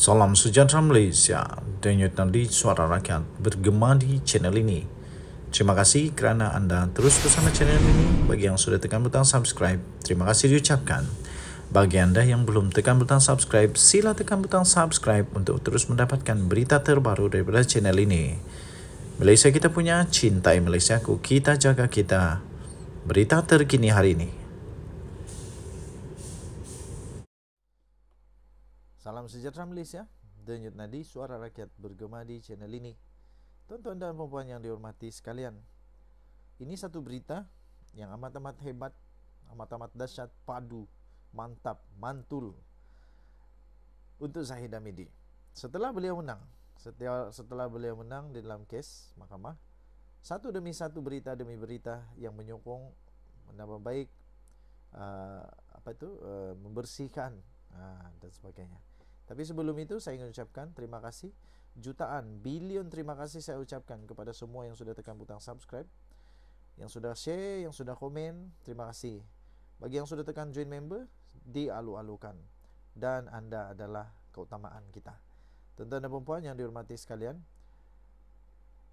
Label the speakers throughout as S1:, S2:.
S1: Salam sejahtera Malaysia dan nyata di suara rakyat bergema di channel ini. Terima kasih kerana anda terus bersama channel ini. Bagi yang sudah tekan butang subscribe, terima kasih diucapkan. Bagi anda yang belum tekan butang subscribe, sila tekan butang subscribe untuk terus mendapatkan berita terbaru daripada channel ini. Malaysia kita punya, cintai Malaysia ku, kita jaga kita. Berita terkini hari ini. Salam sejahtera Malaysia Denyut Nadi Suara Rakyat bergema di channel ini Tuan-tuan dan perempuan yang dihormati sekalian Ini satu berita yang amat-amat hebat Amat-amat dahsyat, padu, mantap, mantul Untuk Zahid Amidi Setelah beliau menang setelah, setelah beliau menang di dalam kes mahkamah Satu demi satu berita demi berita yang menyokong Menambah baik uh, apa itu uh, membersihkan uh, dan sebagainya tapi sebelum itu saya ingin ucapkan terima kasih jutaan bilion terima kasih saya ucapkan kepada semua yang sudah tekan butang subscribe, yang sudah share, yang sudah komen, terima kasih. Bagi yang sudah tekan join member, dialu-alukan dan anda adalah keutamaan kita. Tuan-tuan dan perempuan yang dihormati sekalian,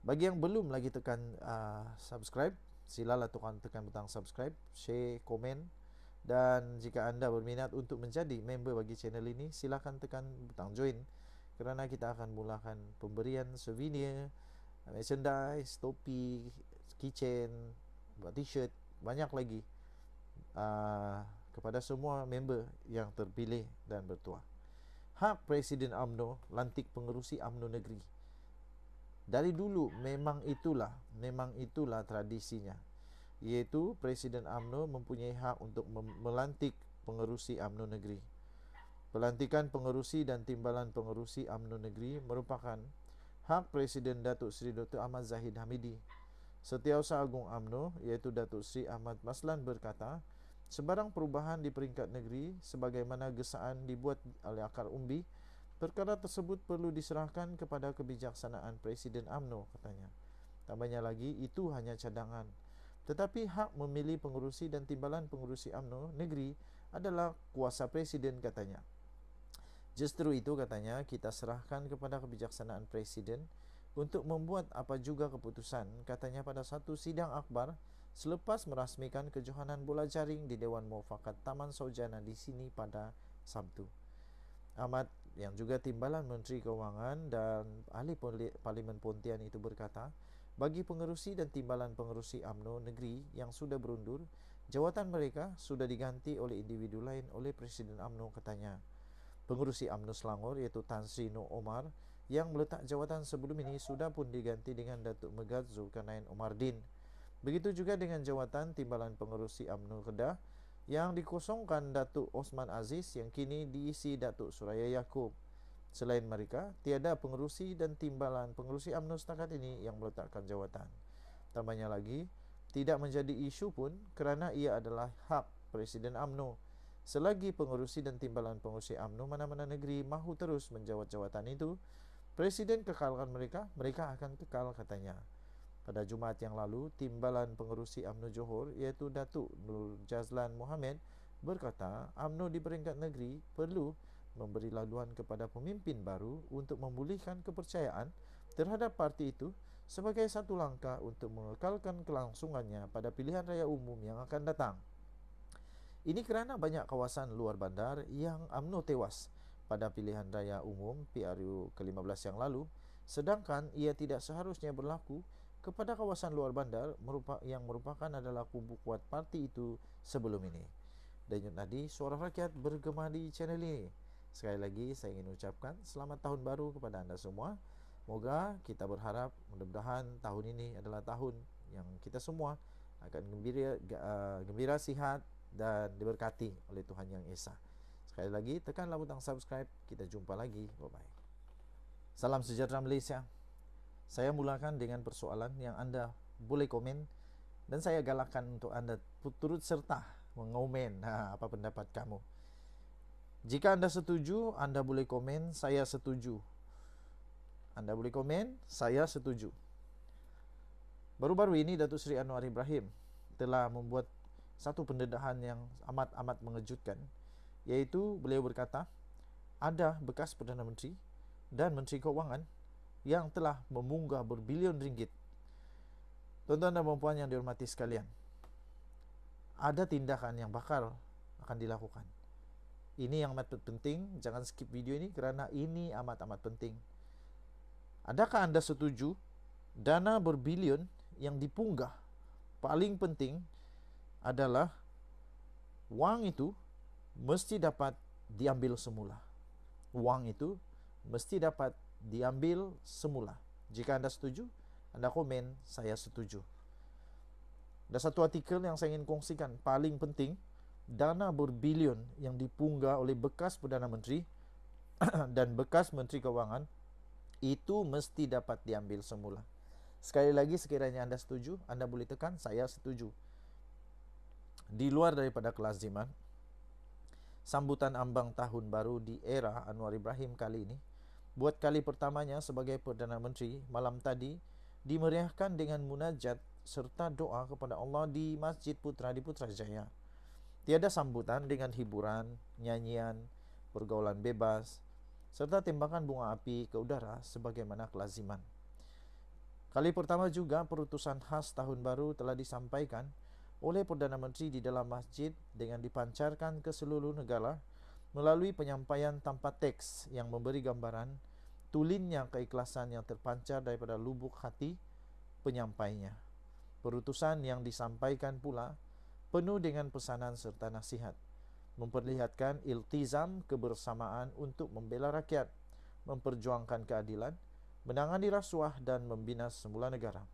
S1: bagi yang belum lagi tekan uh, subscribe, silalah tekan tekan butang subscribe, share, komen. Dan jika anda berminat untuk menjadi member bagi channel ini, silakan tekan butang join kerana kita akan mulakan pemberian souvenir, merchandise, topi, keychain, t-shirt, banyak lagi uh, kepada semua member yang terpilih dan bertuah. Hak Presiden AMNO lantik pengerusi AMNO Negeri. Dari dulu memang itulah, memang itulah tradisinya iaitu Presiden AMNO mempunyai hak untuk melantik pengerusi AMNO Negeri. Pelantikan pengerusi dan timbalan pengerusi AMNO Negeri merupakan hak Presiden Datuk Seri Dr. Ahmad Zahid Hamidi. Setiausaha Agung AMNO iaitu Datuk Seri Ahmad Maslan berkata, sebarang perubahan di peringkat negeri sebagaimana gesaan dibuat oleh akar umbi, perkara tersebut perlu diserahkan kepada kebijaksanaan Presiden AMNO katanya. Tambahnya lagi, itu hanya cadangan. Tetapi hak memilih pengurusi dan timbalan pengurusi UMNO negeri adalah kuasa presiden katanya. Justru itu katanya kita serahkan kepada kebijaksanaan presiden untuk membuat apa juga keputusan katanya pada satu sidang akbar selepas merasmikan kejohanan bola jaring di Dewan Mufakat Taman Sojana di sini pada Sabtu. Ahmad yang juga timbalan Menteri Kewangan dan ahli Parlimen Pontian itu berkata, bagi pengerusi dan timbalan pengerusi AMNO negeri yang sudah berundur, jawatan mereka sudah diganti oleh individu lain oleh Presiden AMNO katanya. Pengerusi AMNO Selangor iaitu Tan Sri Noor Omar yang meletak jawatan sebelum ini sudah pun diganti dengan Datuk Megat Zulkarnain Omar Din. Begitu juga dengan jawatan timbalan pengerusi AMNO Kedah yang dikosongkan Datuk Osman Aziz yang kini diisi Datuk Suraya Yaakob. Selain mereka, tiada pengerusi dan timbalan pengerusi UMNO setakat ini yang meletakkan jawatan. Tambahnya lagi, tidak menjadi isu pun kerana ia adalah hak Presiden UMNO. Selagi pengerusi dan timbalan pengerusi UMNO mana-mana negeri mahu terus menjawat jawatan itu, Presiden kekalkan mereka, mereka akan kekal katanya. Pada Jumaat yang lalu, timbalan pengerusi UMNO Johor iaitu Datuk Nur Jazlan Mohamed berkata UMNO di peringkat negeri perlu memberi laluan kepada pemimpin baru untuk memulihkan kepercayaan terhadap parti itu sebagai satu langkah untuk mengekalkan kelangsungannya pada pilihan raya umum yang akan datang. Ini kerana banyak kawasan luar bandar yang UMNO tewas pada pilihan raya umum PRU ke-15 yang lalu sedangkan ia tidak seharusnya berlaku kepada kawasan luar bandar yang merupakan adalah kubu kuat parti itu sebelum ini. Denyut nadi suara rakyat bergema di channel ini. Sekali lagi saya ingin ucapkan selamat tahun baru kepada anda semua. Moga kita berharap mudah-mudahan tahun ini adalah tahun yang kita semua akan gembira eh, gembira sihat dan diberkati oleh Tuhan Yang Esa. Sekali lagi tekanlah butang subscribe. Kita jumpa lagi. Bye bye. Salam sejahtera Malaysia. Saya mulakan dengan persoalan yang anda boleh komen dan saya galakkan untuk anda turut serta mengomen ha, apa pendapat kamu. Jika anda setuju, anda boleh komen saya setuju. Anda boleh komen saya setuju. Baru-baru ini Datuk Seri Anwar Ibrahim telah membuat satu pendedahan yang amat-amat mengejutkan yaitu beliau berkata ada bekas Perdana Menteri dan Menteri Kewangan yang telah memunggah berbilion ringgit. Tuan-tuan dan yang dihormati sekalian. Ada tindakan yang bakal akan dilakukan. Ini yang amat penting. Jangan skip video ini kerana ini amat-amat penting. Adakah anda setuju dana berbilion yang dipunggah paling penting adalah wang itu mesti dapat diambil semula. Wang itu mesti dapat diambil semula. Jika anda setuju, anda komen saya setuju. Ada satu artikel yang saya ingin kongsikan paling penting dana berbilion yang dipunggah oleh bekas Perdana Menteri dan bekas Menteri Kewangan itu mesti dapat diambil semula. Sekali lagi sekiranya anda setuju, anda boleh tekan saya setuju. Di luar daripada kelas kelaziman, sambutan ambang tahun baru di era Anwar Ibrahim kali ini, buat kali pertamanya sebagai Perdana Menteri malam tadi, dimeriahkan dengan munajat serta doa kepada Allah di Masjid Putra di Putrajaya. Jaya. Tiada sambutan dengan hiburan, nyanyian, pergaulan bebas, serta tembakan bunga api ke udara sebagaimana kelaziman. Kali pertama juga perutusan khas tahun baru telah disampaikan oleh Perdana Menteri di dalam masjid dengan dipancarkan ke seluruh negara melalui penyampaian tanpa teks yang memberi gambaran tulinnya keikhlasan yang terpancar daripada lubuk hati penyampainya. Perutusan yang disampaikan pula penuh dengan pesanan serta nasihat memperlihatkan iltizam kebersamaan untuk membela rakyat memperjuangkan keadilan menangani rasuah dan membina semula negara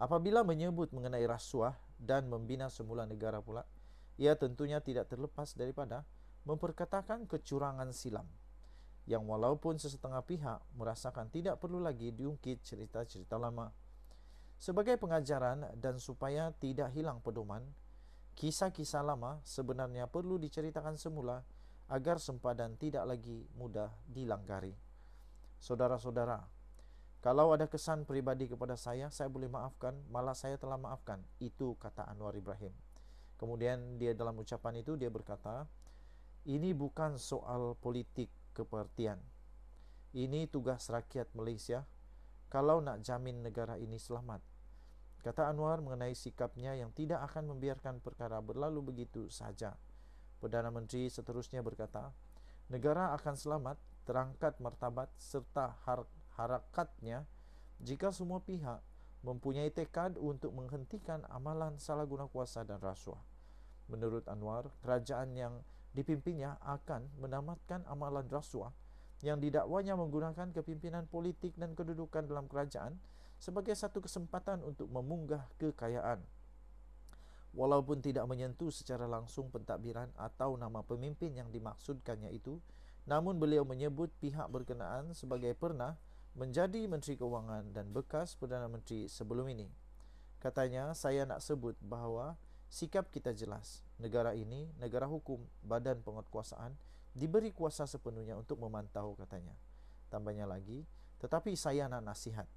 S1: apabila menyebut mengenai rasuah dan membina semula negara pula ia tentunya tidak terlepas daripada memperkatakan kecurangan silam yang walaupun sesetengah pihak merasakan tidak perlu lagi diungkit cerita-cerita lama Sebagai pengajaran dan supaya tidak hilang pedoman, kisah-kisah lama sebenarnya perlu diceritakan semula agar sempadan tidak lagi mudah dilanggari. Saudara-saudara, kalau ada kesan pribadi kepada saya, saya boleh maafkan, malah saya telah maafkan. Itu kata Anwar Ibrahim. Kemudian dia dalam ucapan itu, dia berkata, ini bukan soal politik kepartian. Ini tugas rakyat Malaysia kalau nak jamin negara ini selamat. Kata Anwar mengenai sikapnya yang tidak akan membiarkan perkara berlalu begitu saja. Perdana Menteri seterusnya berkata, negara akan selamat, terangkat martabat serta har harakatnya jika semua pihak mempunyai tekad untuk menghentikan amalan salah guna kuasa dan rasuah. Menurut Anwar, kerajaan yang dipimpinnya akan menamatkan amalan rasuah yang didakwanya menggunakan kepimpinan politik dan kedudukan dalam kerajaan sebagai satu kesempatan untuk memunggah kekayaan. Walaupun tidak menyentuh secara langsung pentadbiran atau nama pemimpin yang dimaksudkannya itu, namun beliau menyebut pihak berkenaan sebagai pernah menjadi Menteri Keuangan dan bekas Perdana Menteri sebelum ini. Katanya, saya nak sebut bahawa sikap kita jelas. Negara ini, negara hukum, badan penguatkuasaan, diberi kuasa sepenuhnya untuk memantau katanya. Tambahnya lagi, tetapi saya nak nasihat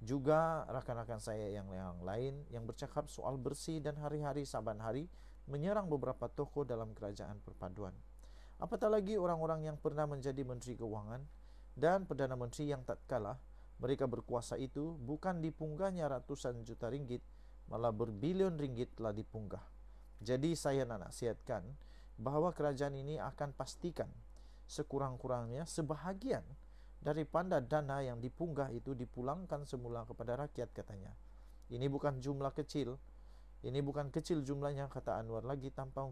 S1: juga rakan-rakan saya yang yang lain yang bercakap soal bersih dan hari-hari saban hari menyerang beberapa toko dalam kerajaan perpaduan. Apatah lagi orang-orang yang pernah menjadi menteri keuangan dan perdana menteri yang tak kalah mereka berkuasa itu bukan dipunggahnya ratusan juta ringgit malah berbilion ringgit telah dipunggah. Jadi saya nak nasihatkan, bahawa kerajaan ini akan pastikan sekurang-kurangnya sebahagian daripada dana yang dipunggah itu dipulangkan semula kepada rakyat katanya. Ini bukan jumlah kecil. Ini bukan kecil jumlahnya kata Anwar lagi tanpa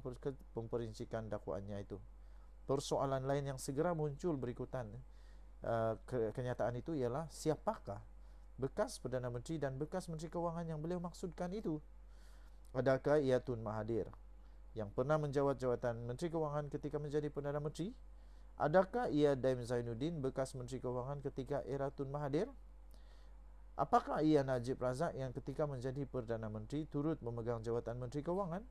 S1: memperincikan dakwaannya itu. Persoalan lain yang segera muncul berikutan eh, kenyataan itu ialah siapakah bekas Perdana Menteri dan bekas Menteri kewangan yang beliau maksudkan itu? Adakah ia Tun Mahathir? yang pernah menjawat jawatan Menteri Kewangan ketika menjadi Perdana Menteri? Adakah ia Daim Zainuddin bekas Menteri Kewangan ketika era Tun Mahathir? Apakah ia Najib Razak yang ketika menjadi Perdana Menteri turut memegang jawatan Menteri Kewangan?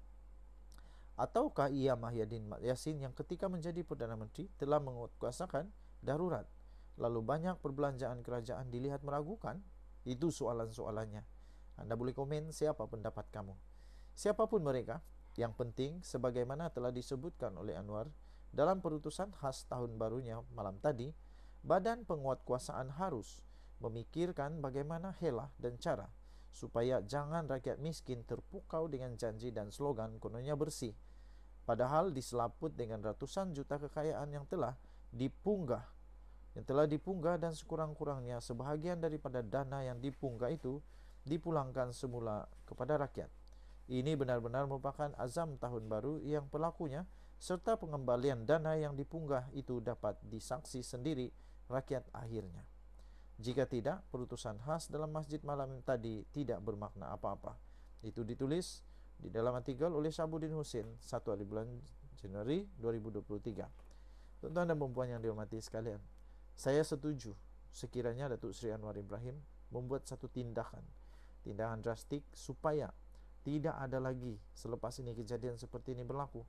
S1: Ataukah ia Mahyadin Mat Yassin yang ketika menjadi Perdana Menteri telah menguasakan darurat? Lalu banyak perbelanjaan kerajaan dilihat meragukan? Itu soalan-soalannya. Anda boleh komen siapa pendapat kamu. Siapapun mereka, yang penting sebagaimana telah disebutkan oleh Anwar dalam perutusan khas tahun barunya malam tadi, badan Penguatkuasaan harus memikirkan bagaimana helah dan cara supaya jangan rakyat miskin terpukau dengan janji dan slogan kononnya bersih. Padahal diselaput dengan ratusan juta kekayaan yang telah dipunggah yang telah dipunggah dan sekurang-kurangnya sebahagian daripada dana yang dipunggah itu dipulangkan semula kepada rakyat. Ini benar-benar merupakan azam tahun baru yang pelakunya serta pengembalian dana yang dipunggah itu dapat disaksi sendiri rakyat akhirnya. Jika tidak, perutusan khas dalam masjid malam tadi tidak bermakna apa-apa. Itu ditulis di dalam artikel oleh Syabudin Husin 1 hari bulan Januari 2023. Tuan-tuan dan perempuan yang dihormati sekalian, saya setuju sekiranya Datuk Seri Anwar Ibrahim membuat satu tindakan, tindakan drastik supaya tidak ada lagi selepas ini kejadian seperti ini berlaku.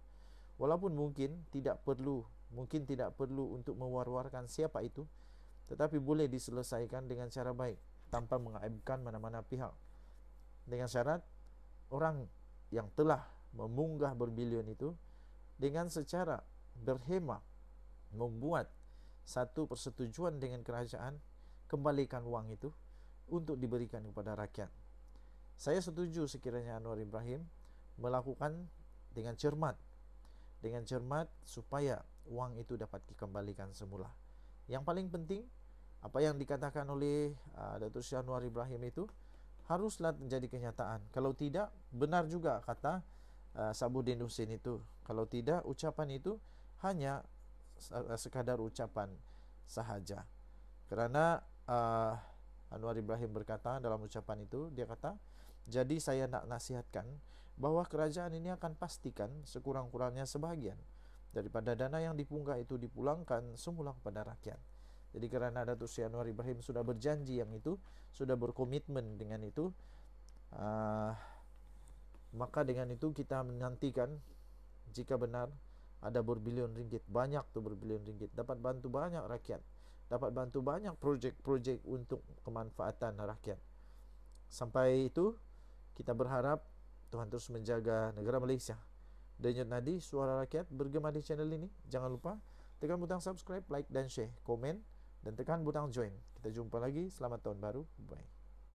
S1: Walaupun mungkin tidak perlu, mungkin tidak perlu untuk mewar-warkan siapa itu, tetapi boleh diselesaikan dengan cara baik tanpa mengaibkan mana-mana pihak. Dengan syarat orang yang telah memunggah berbilion itu dengan secara berhemah membuat satu persetujuan dengan kerajaan kembalikan wang itu untuk diberikan kepada rakyat. Saya setuju sekiranya Anwar Ibrahim melakukan dengan cermat. Dengan cermat supaya wang itu dapat dikembalikan semula. Yang paling penting, apa yang dikatakan oleh uh, Datuk Syah Anwar Ibrahim itu haruslah menjadi kenyataan. Kalau tidak, benar juga kata uh, Sabudin Hussein itu. Kalau tidak, ucapan itu hanya uh, sekadar ucapan sahaja. Kerana uh, Anwar Ibrahim berkata dalam ucapan itu, dia kata, jadi saya nak nasihatkan bahawa kerajaan ini akan pastikan sekurang-kurangnya sebahagian daripada dana yang dipunggah itu dipulangkan semula kepada rakyat. Jadi kerana Datuk Sri Anwar Ibrahim sudah berjanji yang itu, sudah berkomitmen dengan itu, uh, maka dengan itu kita menantikan jika benar ada berbilion ringgit, banyak tu berbilion ringgit, dapat bantu banyak rakyat, dapat bantu banyak projek-projek untuk kemanfaatan rakyat. Sampai itu, kita berharap Tuhan terus menjaga negara Malaysia. Denyut Nadi, suara rakyat bergema di channel ini. Jangan lupa tekan butang subscribe, like dan share, komen dan tekan butang join. Kita jumpa lagi. Selamat tahun baru. Bye.